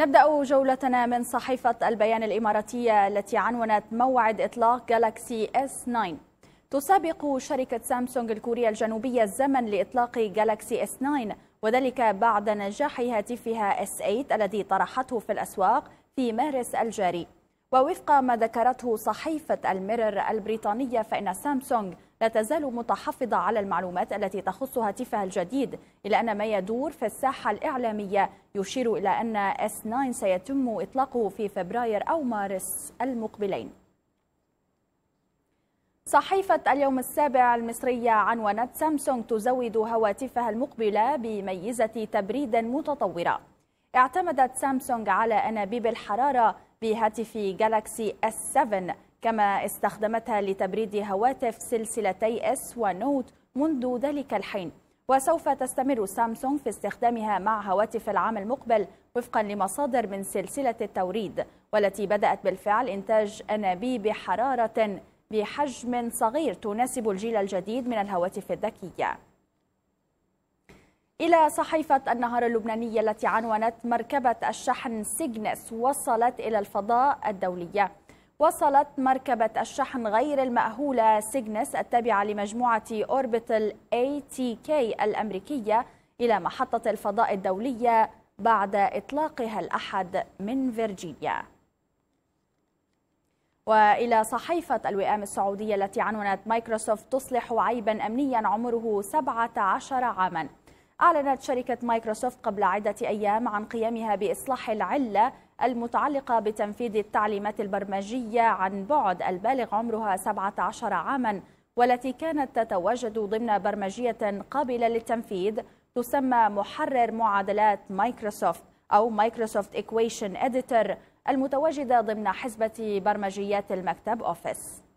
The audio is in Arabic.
نبدأ جولتنا من صحيفة البيان الإماراتية التي عنونت موعد إطلاق جالاكسي اس 9 تسابق شركة سامسونج الكورية الجنوبية الزمن لإطلاق جالاكسي اس 9 وذلك بعد نجاح هاتفها S8 الذي طرحته في الأسواق في مارس الجاري ووفق ما ذكرته صحيفة الميرر البريطانية فإن سامسونج لا تزال متحفظة على المعلومات التي تخص هاتفها الجديد إلا أن ما يدور في الساحة الإعلامية يشير إلى أن S9 سيتم إطلاقه في فبراير أو مارس المقبلين صحيفة اليوم السابع المصرية عنونت سامسونج تزود هواتفها المقبلة بميزة تبريد متطورة اعتمدت سامسونج على أنابيب الحرارة بهاتف جالاكسي S7 كما استخدمتها لتبريد هواتف سلسلتي S ونوت منذ ذلك الحين وسوف تستمر سامسونج في استخدامها مع هواتف العام المقبل وفقا لمصادر من سلسلة التوريد والتي بدأت بالفعل إنتاج أنابيب حرارة بحجم صغير تناسب الجيل الجديد من الهواتف الذكيه إلى صحيفة النهار اللبنانية التي عنونت مركبة الشحن سيجنس وصلت إلى الفضاء الدولية وصلت مركبة الشحن غير المأهولة سيجنس التابعة لمجموعة أوربيتال ATK الأمريكية إلى محطة الفضاء الدولية بعد إطلاقها الأحد من فيرجينيا وإلى صحيفة الوئام السعودية التي عنونت مايكروسوفت تصلح عيبا أمنيا عمره 17 عاماً أعلنت شركة مايكروسوفت قبل عدة أيام عن قيامها بإصلاح العلة المتعلقة بتنفيذ التعليمات البرمجية عن بعد البالغ عمرها 17 عاماً والتي كانت تتواجد ضمن برمجية قابلة للتنفيذ تسمى محرر معادلات مايكروسوفت أو مايكروسوفت إكويشن إديتور المتواجدة ضمن حزبة برمجيات المكتب أوفيس